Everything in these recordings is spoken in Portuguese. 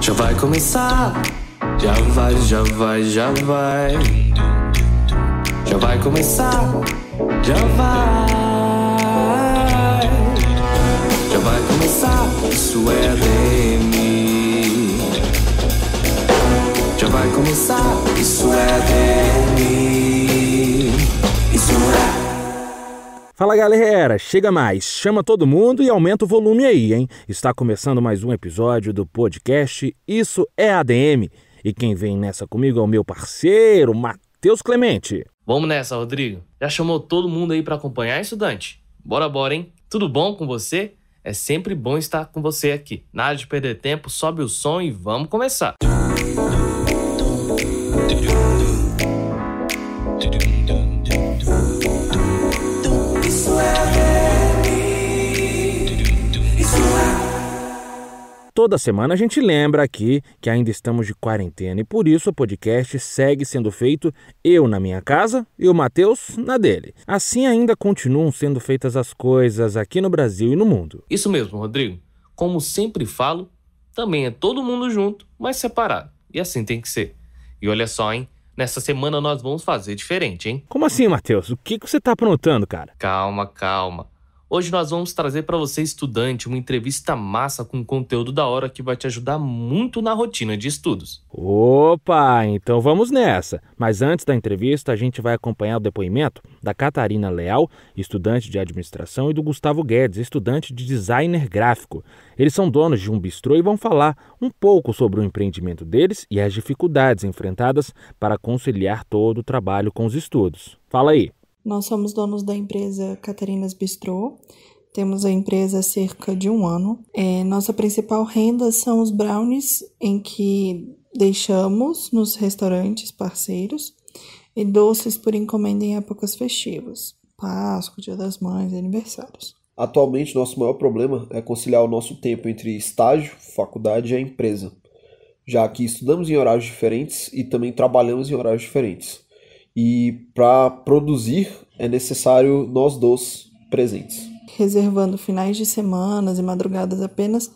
Já vai começar. Já vai, já vai, já vai. Já vai começar. Já vai. Já vai começar. Isso é DM. Já vai começar. Isso é DM. Isso é. Fala galera, chega mais, chama todo mundo e aumenta o volume aí, hein? Está começando mais um episódio do podcast Isso é ADM. E quem vem nessa comigo é o meu parceiro, Matheus Clemente. Vamos nessa, Rodrigo. Já chamou todo mundo aí para acompanhar, estudante? Bora, bora, hein? Tudo bom com você? É sempre bom estar com você aqui. Nada de perder tempo, sobe o som e vamos começar. Música Toda semana a gente lembra aqui que ainda estamos de quarentena e por isso o podcast segue sendo feito eu na minha casa e o Matheus na dele. Assim ainda continuam sendo feitas as coisas aqui no Brasil e no mundo. Isso mesmo, Rodrigo. Como sempre falo, também é todo mundo junto, mas separado. E assim tem que ser. E olha só, hein? Nessa semana nós vamos fazer diferente, hein? Como assim, Matheus? O que, que você tá aprontando, cara? Calma, calma. Hoje nós vamos trazer para você, estudante, uma entrevista massa com conteúdo da hora que vai te ajudar muito na rotina de estudos. Opa, então vamos nessa! Mas antes da entrevista, a gente vai acompanhar o depoimento da Catarina Leal, estudante de administração, e do Gustavo Guedes, estudante de designer gráfico. Eles são donos de um bistrô e vão falar um pouco sobre o empreendimento deles e as dificuldades enfrentadas para conciliar todo o trabalho com os estudos. Fala aí! Nós somos donos da empresa Catarinas Bistrô. Temos a empresa há cerca de um ano. É, nossa principal renda são os brownies, em que deixamos nos restaurantes parceiros, e doces por encomenda em épocas festivas, Páscoa, Dia das Mães, aniversários. Atualmente, nosso maior problema é conciliar o nosso tempo entre estágio, faculdade e a empresa, já que estudamos em horários diferentes e também trabalhamos em horários diferentes e para produzir é necessário nós dois presentes. Reservando finais de semanas e madrugadas apenas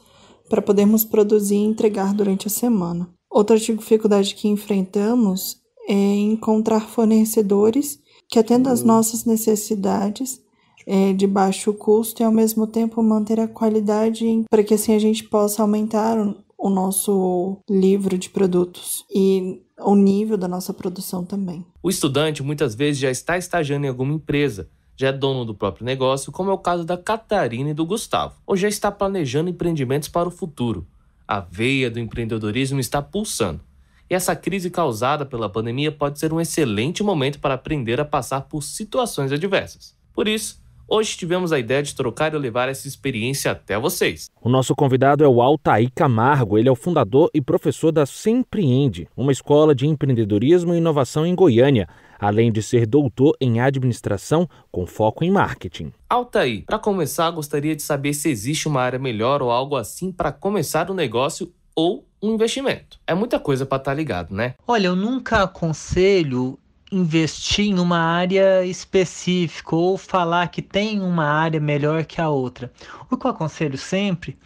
para podermos produzir e entregar durante a semana. Outra dificuldade que enfrentamos é encontrar fornecedores que atendam às hum. nossas necessidades é, de baixo custo e ao mesmo tempo manter a qualidade para que assim a gente possa aumentar o nosso livro de produtos e o nível da nossa produção também. O estudante muitas vezes já está estagiando em alguma empresa, já é dono do próprio negócio, como é o caso da Catarina e do Gustavo, ou já está planejando empreendimentos para o futuro. A veia do empreendedorismo está pulsando. E essa crise causada pela pandemia pode ser um excelente momento para aprender a passar por situações adversas. Por isso, Hoje tivemos a ideia de trocar e levar essa experiência até vocês. O nosso convidado é o Altair Camargo. Ele é o fundador e professor da Sempreende, uma escola de empreendedorismo e inovação em Goiânia, além de ser doutor em administração com foco em marketing. Altair, para começar, gostaria de saber se existe uma área melhor ou algo assim para começar um negócio ou um investimento. É muita coisa para estar tá ligado, né? Olha, eu nunca aconselho investir em uma área específica ou falar que tem uma área melhor que a outra. O que eu aconselho sempre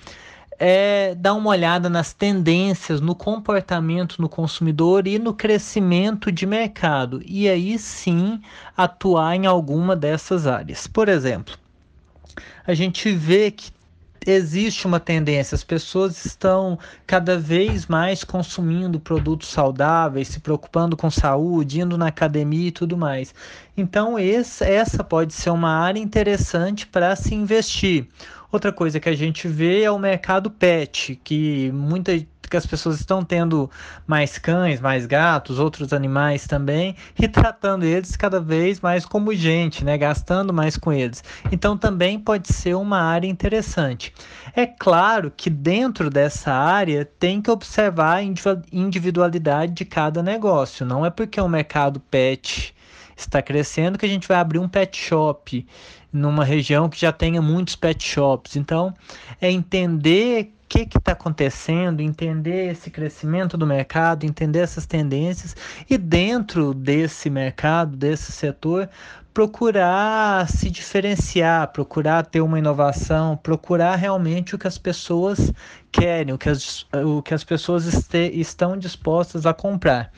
é dar uma olhada nas tendências, no comportamento no consumidor e no crescimento de mercado. E aí sim atuar em alguma dessas áreas. Por exemplo, a gente vê que existe uma tendência, as pessoas estão cada vez mais consumindo produtos saudáveis, se preocupando com saúde, indo na academia e tudo mais. Então, esse, essa pode ser uma área interessante para se investir. Outra coisa que a gente vê é o mercado pet, que muitas que as pessoas estão tendo mais cães, mais gatos, outros animais também, e tratando eles cada vez mais como gente, né? Gastando mais com eles. Então também pode ser uma área interessante. É claro que dentro dessa área tem que observar a individualidade de cada negócio. Não é porque o mercado pet está crescendo que a gente vai abrir um pet shop numa região que já tenha muitos pet shops. Então, é entender o que está acontecendo, entender esse crescimento do mercado, entender essas tendências e dentro desse mercado, desse setor, procurar se diferenciar, procurar ter uma inovação, procurar realmente o que as pessoas querem, o que as, o que as pessoas este, estão dispostas a comprar.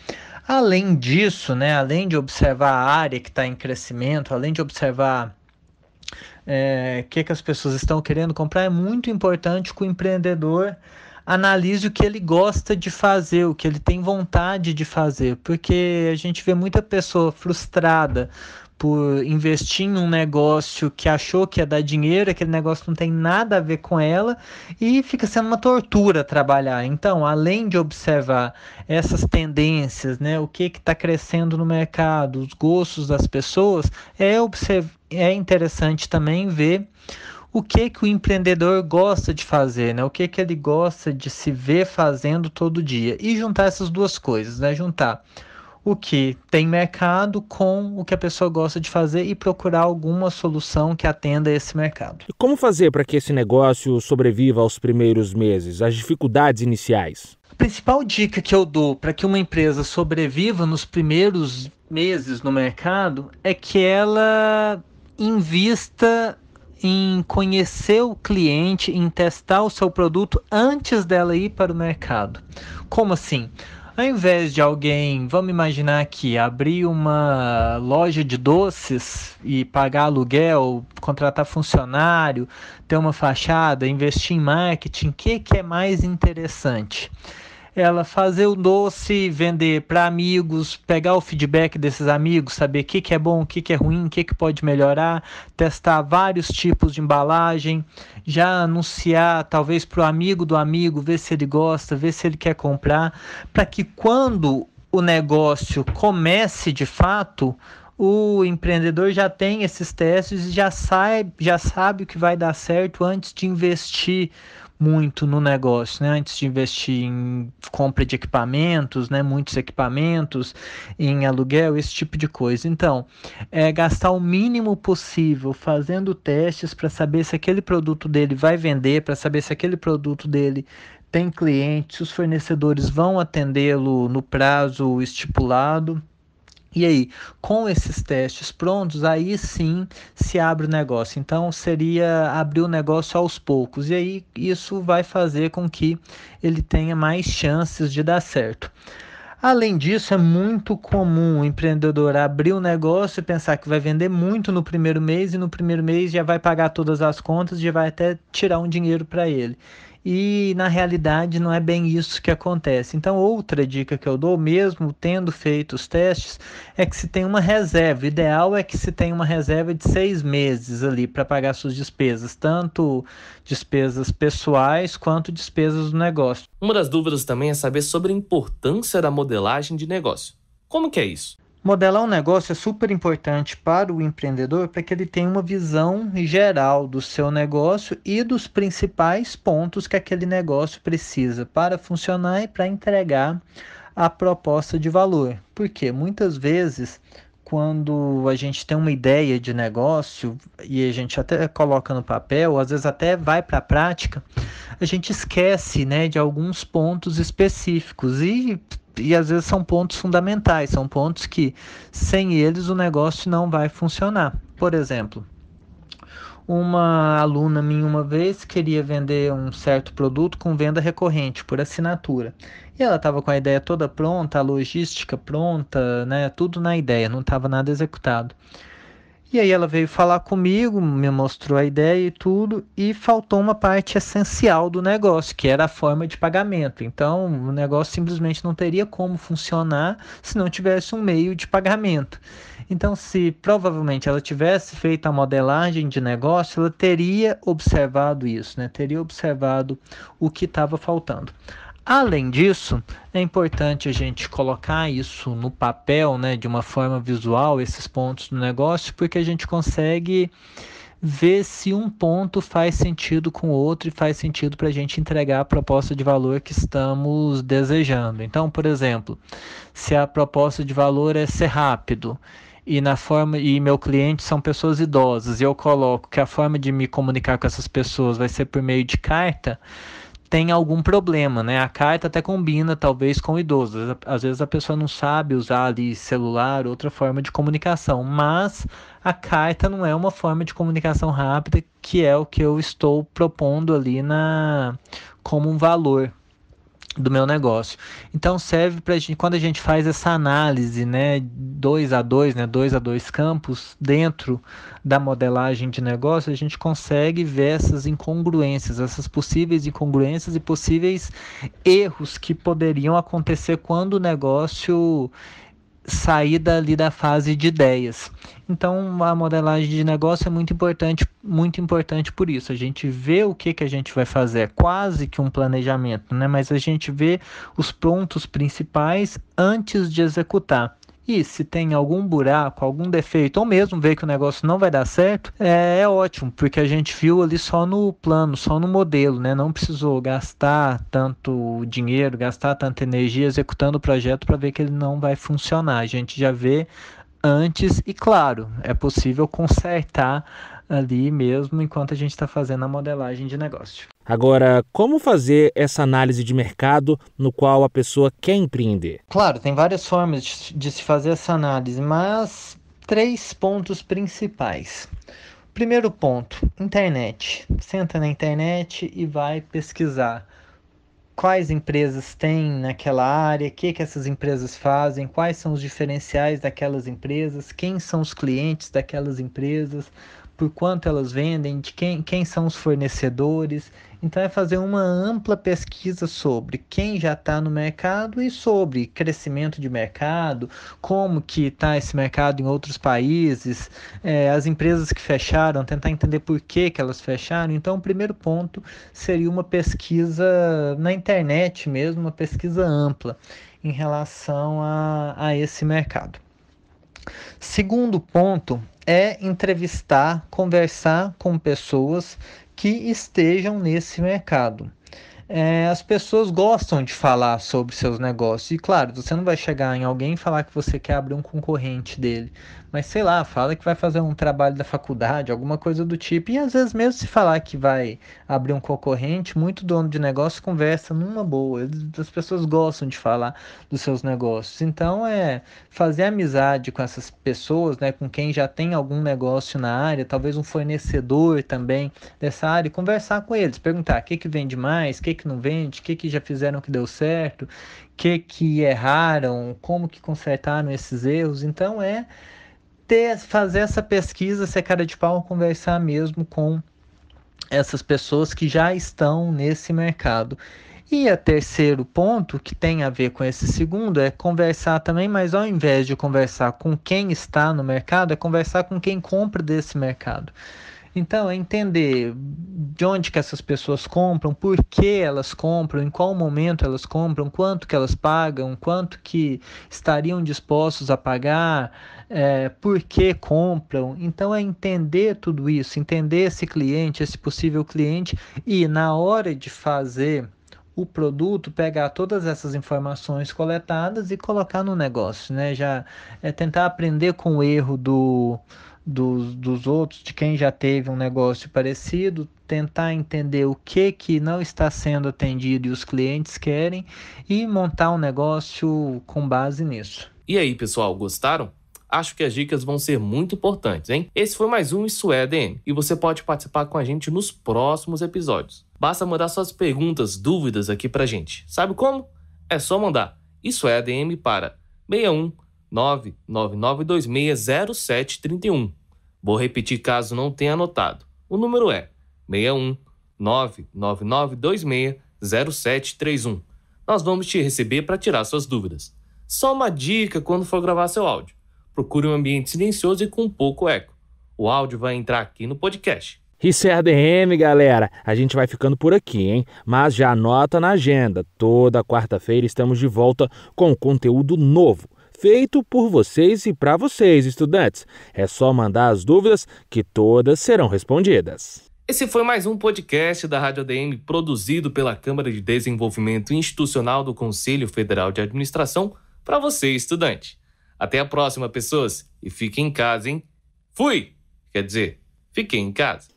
Além disso, né, além de observar a área que está em crescimento, além de observar é, que, que as pessoas estão querendo comprar, é muito importante que o empreendedor analise o que ele gosta de fazer, o que ele tem vontade de fazer, porque a gente vê muita pessoa frustrada por investir em um negócio que achou que ia dar dinheiro, aquele negócio não tem nada a ver com ela e fica sendo uma tortura trabalhar. Então, além de observar essas tendências, né, o que está crescendo no mercado, os gostos das pessoas, é, observ... é interessante também ver o que que o empreendedor gosta de fazer, né? O que que ele gosta de se ver fazendo todo dia e juntar essas duas coisas, né? Juntar o que tem mercado com o que a pessoa gosta de fazer e procurar alguma solução que atenda esse mercado. E como fazer para que esse negócio sobreviva aos primeiros meses, às dificuldades iniciais? A principal dica que eu dou para que uma empresa sobreviva nos primeiros meses no mercado é que ela invista em conhecer o cliente, em testar o seu produto antes dela ir para o mercado. Como assim? Ao invés de alguém, vamos imaginar aqui, abrir uma loja de doces e pagar aluguel, contratar funcionário, ter uma fachada, investir em marketing, o que, que é mais interessante? ela fazer o doce, vender para amigos, pegar o feedback desses amigos, saber o que, que é bom, o que, que é ruim, o que, que pode melhorar, testar vários tipos de embalagem, já anunciar talvez para o amigo do amigo, ver se ele gosta, ver se ele quer comprar, para que quando o negócio comece de fato, o empreendedor já tem esses testes e já sabe, já sabe o que vai dar certo antes de investir muito no negócio, né? Antes de investir em compra de equipamentos, né? Muitos equipamentos, em aluguel, esse tipo de coisa. Então, é gastar o mínimo possível fazendo testes para saber se aquele produto dele vai vender, para saber se aquele produto dele tem clientes, os fornecedores vão atendê-lo no prazo estipulado e aí, com esses testes prontos, aí sim se abre o negócio. Então, seria abrir o negócio aos poucos. E aí, isso vai fazer com que ele tenha mais chances de dar certo. Além disso, é muito comum o empreendedor abrir um negócio e pensar que vai vender muito no primeiro mês e no primeiro mês já vai pagar todas as contas, já vai até tirar um dinheiro para ele e na realidade não é bem isso que acontece. Então, outra dica que eu dou, mesmo tendo feito os testes, é que se tem uma reserva. O ideal é que se tenha uma reserva de seis meses ali para pagar suas despesas, tanto despesas pessoais quanto despesas do negócio. Uma das dúvidas também é saber sobre a importância da modelagem de negócio. Como que é isso? Modelar um negócio é super importante para o empreendedor para que ele tenha uma visão geral do seu negócio e dos principais pontos que aquele negócio precisa para funcionar e para entregar a proposta de valor. Porque muitas vezes, quando a gente tem uma ideia de negócio e a gente até coloca no papel, às vezes até vai para a prática, a gente esquece né, de alguns pontos específicos e e às vezes são pontos fundamentais, são pontos que sem eles o negócio não vai funcionar. Por exemplo, uma aluna minha uma vez queria vender um certo produto com venda recorrente por assinatura. E ela estava com a ideia toda pronta, a logística pronta, né, tudo na ideia, não estava nada executado. E aí ela veio falar comigo, me mostrou a ideia e tudo, e faltou uma parte essencial do negócio, que era a forma de pagamento. Então, o negócio simplesmente não teria como funcionar se não tivesse um meio de pagamento. Então, se provavelmente ela tivesse feito a modelagem de negócio, ela teria observado isso, né? Teria observado o que estava faltando. Além disso, é importante a gente colocar isso no papel, né, de uma forma visual, esses pontos do negócio, porque a gente consegue ver se um ponto faz sentido com o outro e faz sentido para a gente entregar a proposta de valor que estamos desejando. Então, por exemplo, se a proposta de valor é ser rápido e na forma e meu cliente são pessoas idosas e eu coloco que a forma de me comunicar com essas pessoas vai ser por meio de carta, tem algum problema, né? A carta até combina, talvez, com idosos. Às vezes a pessoa não sabe usar ali celular, outra forma de comunicação, mas a carta não é uma forma de comunicação rápida, que é o que eu estou propondo ali na como um valor, do meu negócio. Então serve para gente quando a gente faz essa análise, né, dois a dois, né, dois a dois campos dentro da modelagem de negócio, a gente consegue ver essas incongruências, essas possíveis incongruências e possíveis erros que poderiam acontecer quando o negócio sair dali da fase de ideias. Então a modelagem de negócio é muito importante, muito importante por isso. A gente vê o que, que a gente vai fazer, é quase que um planejamento, né? Mas a gente vê os pontos principais antes de executar. E se tem algum buraco, algum defeito, ou mesmo ver que o negócio não vai dar certo, é, é ótimo, porque a gente viu ali só no plano, só no modelo, né? Não precisou gastar tanto dinheiro, gastar tanta energia executando o projeto para ver que ele não vai funcionar. A gente já vê antes e, claro, é possível consertar ali mesmo enquanto a gente está fazendo a modelagem de negócio. Agora, como fazer essa análise de mercado no qual a pessoa quer empreender? Claro, tem várias formas de, de se fazer essa análise, mas três pontos principais. Primeiro ponto, internet. Senta na internet e vai pesquisar quais empresas tem naquela área, o que, que essas empresas fazem, quais são os diferenciais daquelas empresas, quem são os clientes daquelas empresas, por quanto elas vendem, de quem, quem são os fornecedores. Então, é fazer uma ampla pesquisa sobre quem já está no mercado e sobre crescimento de mercado, como que está esse mercado em outros países, é, as empresas que fecharam, tentar entender por que, que elas fecharam. Então, o primeiro ponto seria uma pesquisa na internet mesmo, uma pesquisa ampla em relação a, a esse mercado. Segundo ponto é entrevistar, conversar com pessoas que estejam nesse mercado. É, as pessoas gostam de falar sobre seus negócios. E claro, você não vai chegar em alguém e falar que você quer abrir um concorrente dele mas sei lá, fala que vai fazer um trabalho da faculdade, alguma coisa do tipo. E às vezes mesmo se falar que vai abrir um concorrente, muito dono de negócio conversa numa boa. As pessoas gostam de falar dos seus negócios. Então é fazer amizade com essas pessoas, né, com quem já tem algum negócio na área, talvez um fornecedor também dessa área, e conversar com eles, perguntar o que que vende mais, o que que não vende, o que que já fizeram que deu certo, o que que erraram, como que consertaram esses erros. Então é ter, fazer essa pesquisa, ser cara de pau, conversar mesmo com essas pessoas que já estão nesse mercado. E a terceiro ponto, que tem a ver com esse segundo, é conversar também, mas ao invés de conversar com quem está no mercado, é conversar com quem compra desse mercado. Então, é entender de onde que essas pessoas compram, por que elas compram, em qual momento elas compram, quanto que elas pagam, quanto que estariam dispostos a pagar, é, por que compram. Então, é entender tudo isso, entender esse cliente, esse possível cliente e na hora de fazer o produto, pegar todas essas informações coletadas e colocar no negócio, né? Já é tentar aprender com o erro do dos, dos outros, de quem já teve um negócio parecido, tentar entender o que, que não está sendo atendido e os clientes querem e montar um negócio com base nisso. E aí, pessoal, gostaram? Acho que as dicas vão ser muito importantes, hein? Esse foi mais um Isso é DM e você pode participar com a gente nos próximos episódios. Basta mandar suas perguntas, dúvidas aqui pra gente. Sabe como? É só mandar Isso é DM para 61 999260731. Vou repetir caso não tenha anotado. O número é 61 999260731. Nós vamos te receber para tirar suas dúvidas. Só uma dica quando for gravar seu áudio. Procure um ambiente silencioso e com pouco eco. O áudio vai entrar aqui no podcast. ADM, é galera, a gente vai ficando por aqui, hein? Mas já anota na agenda, toda quarta-feira estamos de volta com conteúdo novo feito por vocês e para vocês, estudantes. É só mandar as dúvidas que todas serão respondidas. Esse foi mais um podcast da Rádio ADM produzido pela Câmara de Desenvolvimento Institucional do Conselho Federal de Administração para você, estudante. Até a próxima, pessoas, e fiquem em casa, hein? Fui! Quer dizer, fiquem em casa.